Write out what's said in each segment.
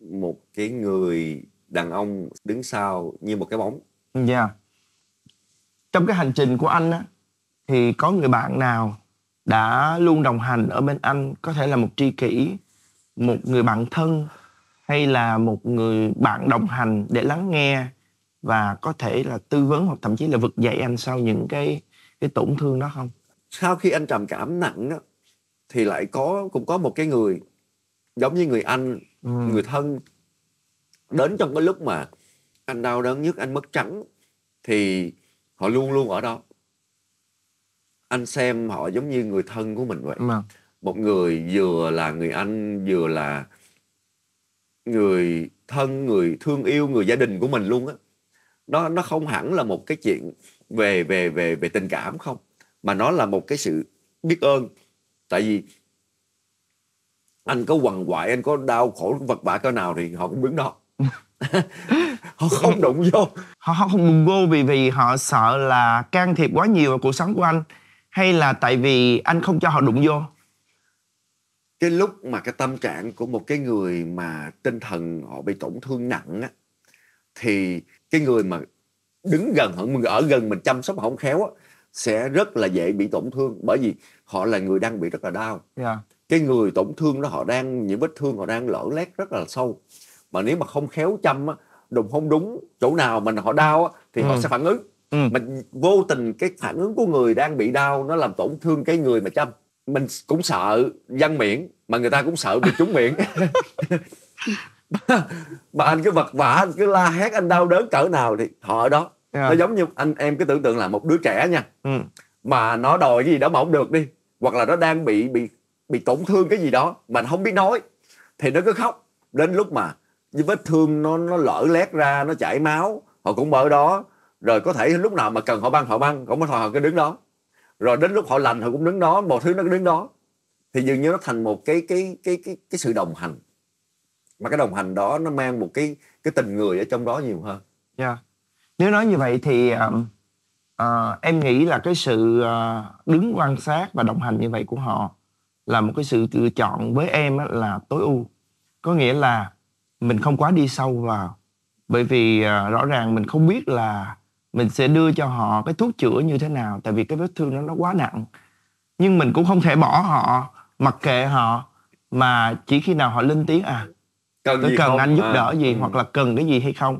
một cái người đàn ông đứng sau như một cái bóng dạ yeah. trong cái hành trình của anh á thì có người bạn nào đã luôn đồng hành ở bên anh có thể là một tri kỷ một người bạn thân hay là một người bạn đồng hành để lắng nghe và có thể là tư vấn hoặc thậm chí là vực dậy anh sau những cái cái tổn thương đó không sau khi anh trầm cảm nặng á thì lại có cũng có một cái người giống như người anh ừ. người thân đến trong cái lúc mà anh đau đớn nhất anh mất trắng thì họ luôn luôn ở đó anh xem họ giống như người thân của mình vậy mà. Vâng. một người vừa là người anh vừa là người thân người thương yêu người gia đình của mình luôn á nó nó không hẳn là một cái chuyện về về về về tình cảm không mà nó là một cái sự biết ơn tại vì anh có quằn quại anh có đau khổ vật vả cái nào thì họ cũng đứng đó họ không đụng vô họ, họ không đụng vô vì vì họ sợ là can thiệp quá nhiều vào cuộc sống của anh hay là tại vì anh không cho họ đụng vô cái lúc mà cái tâm trạng của một cái người mà tinh thần họ bị tổn thương nặng á thì cái người mà đứng gần họ ở gần mình chăm sóc họ không khéo á sẽ rất là dễ bị tổn thương bởi vì họ là người đang bị rất là đau yeah. Dạ. cái người tổn thương đó họ đang những vết thương họ đang lở lét rất là sâu mà nếu mà không khéo chăm á đụng không đúng chỗ nào mình họ đau á thì ừ. họ sẽ phản ứng ừ. mà vô tình cái phản ứng của người đang bị đau nó làm tổn thương cái người mà chăm mình cũng sợ văn miệng mà người ta cũng sợ bị trúng miệng mà anh cứ vật vã anh cứ la hét anh đau đớn cỡ nào thì họ ở đó yeah. Dạ. nó giống như anh em cứ tưởng tượng là một đứa trẻ nha ừ. mà nó đòi cái gì đó mà không được đi hoặc là nó đang bị bị bị tổn thương cái gì đó mà không biết nói thì nó cứ khóc đến lúc mà với vết thương nó nó lở lét ra nó chảy máu họ cũng ở đó rồi có thể lúc nào mà cần họ băng họ băng cũng họ cứ đứng đó rồi đến lúc họ lành họ cũng đứng đó một thứ nó đứng đó thì dường như nó thành một cái cái cái cái cái sự đồng hành mà cái đồng hành đó nó mang một cái cái tình người ở trong đó nhiều hơn yeah. Dạ nếu nói như vậy thì um, uh, em nghĩ là cái sự uh, đứng quan sát và đồng hành như vậy của họ là một cái sự lựa chọn với em là tối ưu có nghĩa là mình không quá đi sâu vào bởi vì uh, rõ ràng mình không biết là mình sẽ đưa cho họ cái thuốc chữa như thế nào tại vì cái vết thương đó nó quá nặng nhưng mình cũng không thể bỏ họ mặc kệ họ mà chỉ khi nào họ lên tiếng à cần tôi cần không? anh giúp à, đỡ gì ừ. hoặc là cần cái gì hay không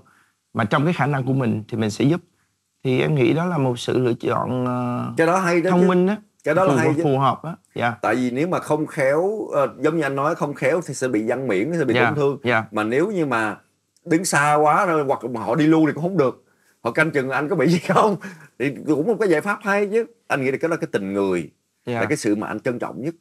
mà trong cái khả năng của mình thì mình sẽ giúp thì em nghĩ đó là một sự lựa chọn ờ, cái đó hay đó thông chứ. minh đó cái đó phù, là hay phù, phù hợp á yeah. Dạ. tại vì nếu mà không khéo ờ, giống như anh nói không khéo thì sẽ bị văn miễn sẽ bị yeah. Dạ, tổn thương yeah. Dạ. mà nếu như mà đứng xa quá rồi hoặc mà họ đi lưu thì cũng không được họ canh chừng anh có bị gì không thì cũng một cái giải pháp hay chứ anh nghĩ là cái đó là cái tình người yeah. là cái sự mà anh trân trọng nhất